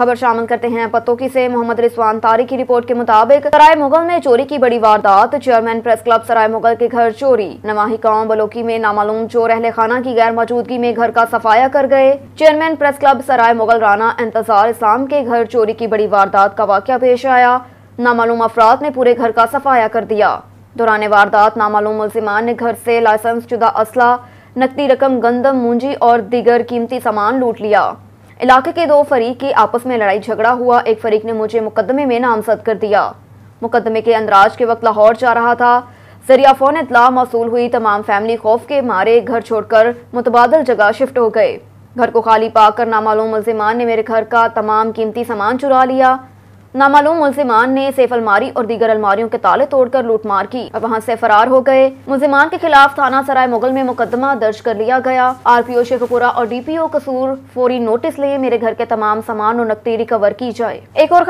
खबर शामिल करते हैं पतोकी से मोहम्मद रिस्वान तारी की रिपोर्ट के मुताबिक सराय मुगल में चोरी की बड़ी वारदात chairman press club Sarai Mughal के घर चोरी नवाही गाँव बलोकी में नामालूम चोर अहले खाना की गैर मौजूदगी में घर का सफाया कर गए chairman press club Sarai Mughal Rana Intezar Islam के घर चोरी की बड़ी वारदात का वाक्य पेश आया नामालूम अफराद ने पूरे घर का सफाया कर दिया दौरान वारदात नामालूम मुलजिमान ने घर से लाइसेंस शुदा असला नकदी रकम गंदम मूंजी और दीगर कीमती सामान लूट लिया इलाके के दो फरीक की आपस में लड़ाई झगड़ा हुआ एक फरीक ने मुझे मुकदमे में नामजद कर दिया मुकदमे के अंदराज के वक्त लाहौर जा रहा था जरिया फोन इतला मौसू हुई तमाम फैमिली खौफ के मारे घर छोड़कर मुतबादल जगह शिफ्ट हो गए घर को खाली पाकर नामालूम मुलजिमान ने मेरे घर का तमाम कीमती सामान चुरा लिया नामालूम मुलजिमान ने सेफ अलमारी और दीगर अलमारियों के ताले तोड़कर लूटमार की और वहाँ से फरार हो गए मुलजिमान के खिलाफ थाना सराय मुगल में मुकदमा दर्ज कर लिया गया आर पी ओ शेखपुरा और डी पी ओ कसूर फौरी नोटिस लिए मेरे घर के तमाम सामान और नकदी रिकवर की जाए एक और